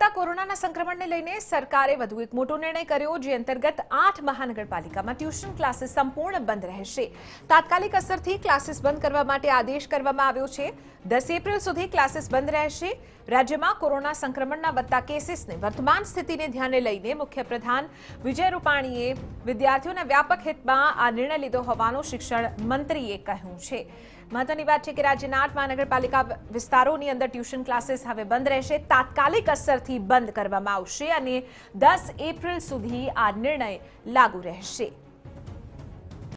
તા કોરોનાના સંક્રમણને લઈને સરકારે વધુ એક મોટો નિર્ણય કર્યો જે અંતર્ગત 8 મહાનગરપાલિકામાં ટ્યુશન ક્લાસિસ સંપૂર્ણ બંધ રહેશે તાત્કાલિક અસરથી ક્લાસિસ બંધ કરવા માટે આદેશ કરવામાં આવ્યો છે 10 એપ્રિલ સુધી ક્લાસિસ બંધ રહેશે રાજ્યમાં કોરોના સંક્રમણના વધતા કેસીસને વર્તમાન સ્થિતિને ધ્યાને લઈને મુખ્ય પ્રધાન વિજય રૂપાણીએ વિદ્યાર્થીઓના વ્યાપક હિતમાં આ નિર્ણય લીધો હોવાનું શિક્ષણ મંત્રીએ કહ્યું છે મહત્વની વાત છે કે રાજ્યના 8 મહાનગરપાલિકા વિસ્તારોની અંદર ટ્યુશન ક્લાસિસ હવે બંધ રહેશે તાત્કાલિક અસર પરથી બંધ કરવામાં આવશે અને દસ એપ્રિલ સુધી આ નિર્ણય લાગુ રહેશે